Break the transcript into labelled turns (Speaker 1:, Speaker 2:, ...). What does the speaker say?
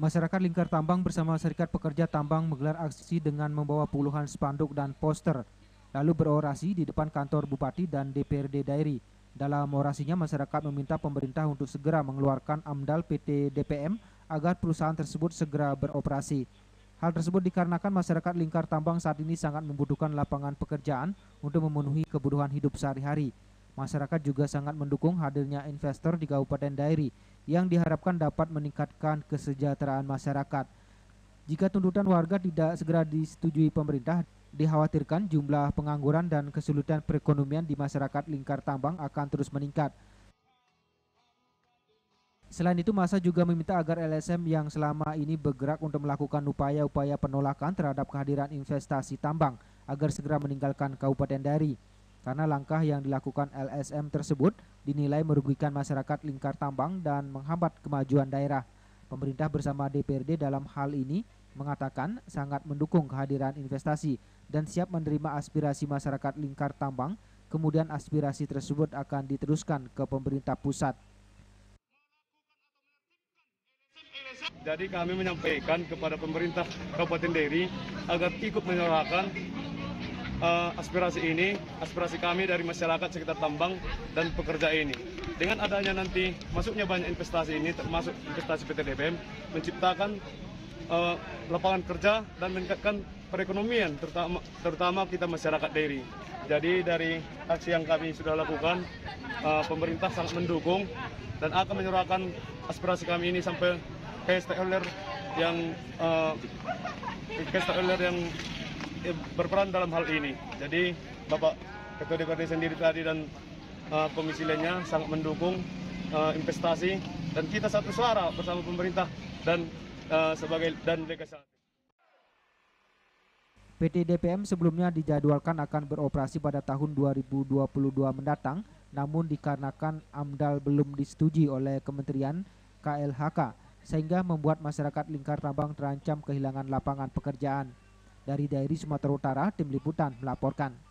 Speaker 1: Masyarakat Lingkar Tambang bersama Serikat Pekerja Tambang menggelar aksi dengan membawa puluhan spanduk dan poster, lalu berorasi di depan kantor Bupati dan DPRD Dairi. Dalam orasinya, masyarakat meminta pemerintah untuk segera mengeluarkan AMDAL PT DPM agar perusahaan tersebut segera beroperasi. Hal tersebut dikarenakan masyarakat lingkar tambang saat ini sangat membutuhkan lapangan pekerjaan untuk memenuhi kebutuhan hidup sehari-hari. Masyarakat juga sangat mendukung hadirnya investor di Kabupaten Dairi yang diharapkan dapat meningkatkan kesejahteraan masyarakat. Jika tuntutan warga tidak segera disetujui pemerintah, dikhawatirkan jumlah pengangguran dan kesulitan perekonomian di masyarakat lingkar tambang akan terus meningkat. Selain itu, masa juga meminta agar LSM yang selama ini bergerak untuk melakukan upaya-upaya penolakan terhadap kehadiran investasi tambang agar segera meninggalkan Kabupaten Dari karena langkah yang dilakukan LSM tersebut dinilai merugikan masyarakat lingkar tambang dan menghambat kemajuan daerah. Pemerintah bersama DPRD dalam hal ini mengatakan sangat mendukung kehadiran investasi dan siap menerima aspirasi masyarakat lingkar tambang, kemudian aspirasi tersebut akan diteruskan ke pemerintah pusat.
Speaker 2: Jadi kami menyampaikan kepada pemerintah Kabupaten Deri agar ikut menyerahkan uh, aspirasi ini, aspirasi kami dari masyarakat sekitar tambang dan pekerja ini. Dengan adanya nanti masuknya banyak investasi ini, termasuk investasi PT DBM, menciptakan uh, lapangan kerja dan meningkatkan perekonomian, terutama, terutama kita masyarakat Dairy. Jadi dari aksi yang kami sudah lakukan, uh, pemerintah sangat mendukung dan akan menyerahkan aspirasi kami ini sampai ke stakeholder yang uh, ke stakeholder yang Eh, berperan dalam hal ini. Jadi Bapak Ketua DPRD sendiri tadi dan uh, komisi lainnya sangat mendukung uh, investasi dan kita satu suara bersama pemerintah dan uh, sebagai dan legislatif.
Speaker 1: PT DPM sebelumnya dijadwalkan akan beroperasi pada tahun 2022 mendatang, namun dikarenakan AMDAL belum disetujui oleh Kementerian KLHK, sehingga membuat masyarakat lingkar Rabang terancam kehilangan lapangan pekerjaan. Dari Dairi Sumatera Utara, Tim Liputan melaporkan.